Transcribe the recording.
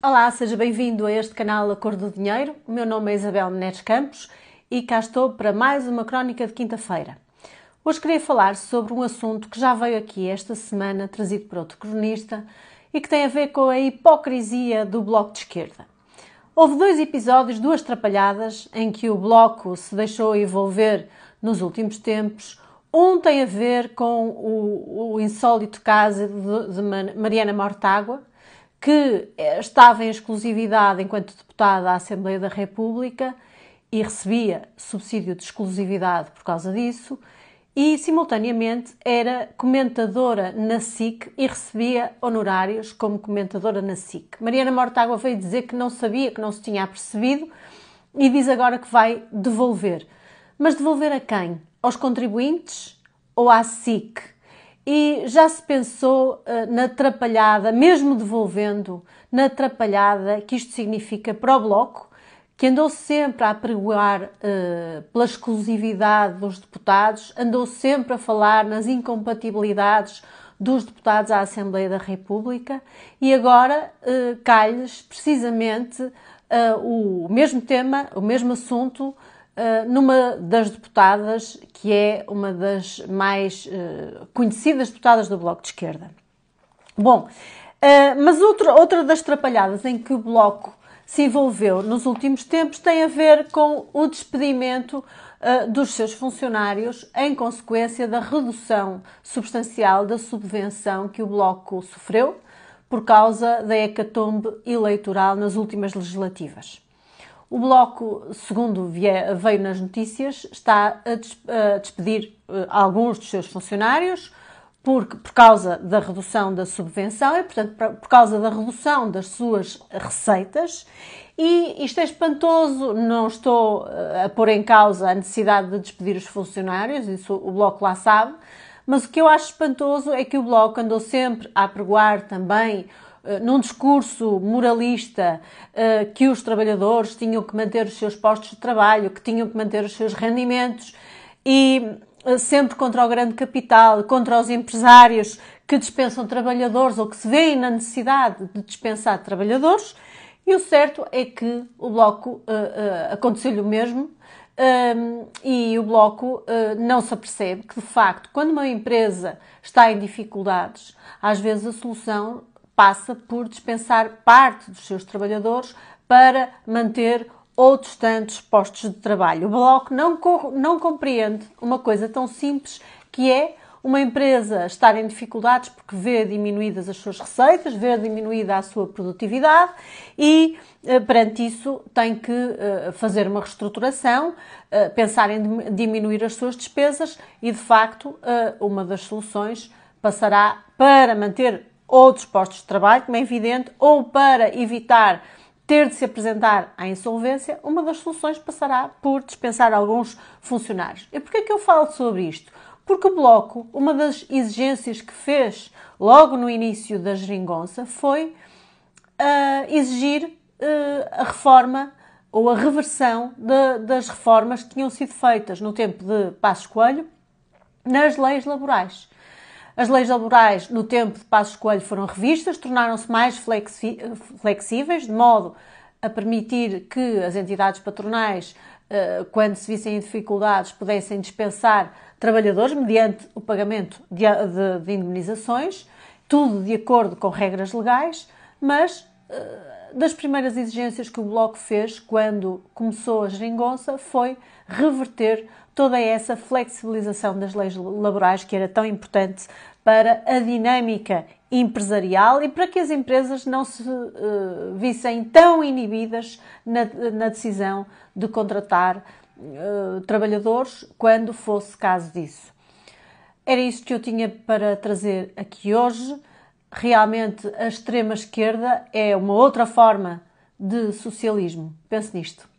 Olá, seja bem-vindo a este canal A Cor do Dinheiro. O meu nome é Isabel Menes Campos e cá estou para mais uma crónica de quinta-feira. Hoje queria falar sobre um assunto que já veio aqui esta semana, trazido por outro cronista, e que tem a ver com a hipocrisia do Bloco de Esquerda. Houve dois episódios, duas trapalhadas, em que o Bloco se deixou envolver nos últimos tempos. Um tem a ver com o, o insólito caso de, de Mariana Mortágua, que eh, estava em exclusividade enquanto deputada à Assembleia da República e recebia subsídio de exclusividade por causa disso, e simultaneamente era comentadora na SIC e recebia honorários como comentadora na SIC. Mariana Mortágua veio dizer que não sabia, que não se tinha apercebido e diz agora que vai devolver. Mas devolver a quem? Aos contribuintes ou à SIC? E já se pensou uh, na atrapalhada, mesmo devolvendo, na atrapalhada que isto significa para o Bloco, que andou sempre a apregoar uh, pela exclusividade dos deputados, andou sempre a falar nas incompatibilidades dos deputados à Assembleia da República e agora uh, cai-lhes precisamente uh, o mesmo tema, o mesmo assunto ah, numa das deputadas que é uma das mais ah, conhecidas deputadas do Bloco de Esquerda. Bom, ah, mas outra, outra das trapalhadas em que o Bloco se envolveu nos últimos tempos tem a ver com o despedimento dos seus funcionários em consequência da redução substancial da subvenção que o Bloco sofreu por causa da hecatombe eleitoral nas últimas legislativas. O Bloco, segundo veio nas notícias, está a despedir eh, alguns dos seus funcionários porque, por causa da redução da subvenção e, portanto, por causa da redução das suas receitas. E isto é espantoso, não estou eh, a pôr em causa a necessidade de despedir os funcionários, isso o Bloco lá sabe, mas o que eu acho espantoso é que o Bloco andou sempre a pregoar também eh, num discurso moralista eh, que os trabalhadores tinham que manter os seus postos de trabalho, que tinham que manter os seus rendimentos e eh, sempre contra o grande capital, contra os empresários que dispensam trabalhadores ou que se veem na necessidade de dispensar trabalhadores. E o certo é que o Bloco aconteceu-lhe o mesmo um, ehm, e o Bloco uh, não se apercebe que, de facto, quando uma empresa está em dificuldades, às vezes a solução passa por dispensar parte dos seus trabalhadores para manter outros tantos postos de trabalho. O Bloco não, co não compreende uma coisa tão simples que é uma empresa estar em dificuldades porque vê diminuídas as suas receitas, vê diminuída a sua produtividade e, eh, perante isso, tem que eh, fazer uma reestruturação, eh, pensar em diminuir as suas despesas e, de facto, uma das soluções passará para manter outros postos de trabalho, como é evidente, ou para evitar ter de se apresentar à insolvência, uma das soluções passará por dispensar alguns funcionários. E porquê é que eu falo sobre isto? Porque o Bloco, uma das exigências que fez logo no início da geringonça foi uh, exigir uh, a reforma ou a reversão de, das reformas que tinham sido feitas no tempo de Passos Coelho nas leis laborais. As leis laborais no tempo de Passos Coelho foram revistas, tornaram-se mais flexíveis, de modo a permitir que as entidades patronais, eh, quando se vissem em dificuldades, pudessem dispensar trabalhadores mediante o pagamento de, de, de indemnizações, tudo de acordo com regras legais, mas eh, das primeiras exigências que o Bloco fez quando começou a geringonça foi reverter toda essa flexibilização das leis laborais que era tão importante para a dinâmica empresarial e para que as empresas não se uh, vissem tão inibidas na, na decisão de contratar uh, trabalhadores quando fosse caso disso. Era isso que eu tinha para trazer aqui hoje realmente a extrema esquerda é uma outra forma de socialismo. Pense nisto.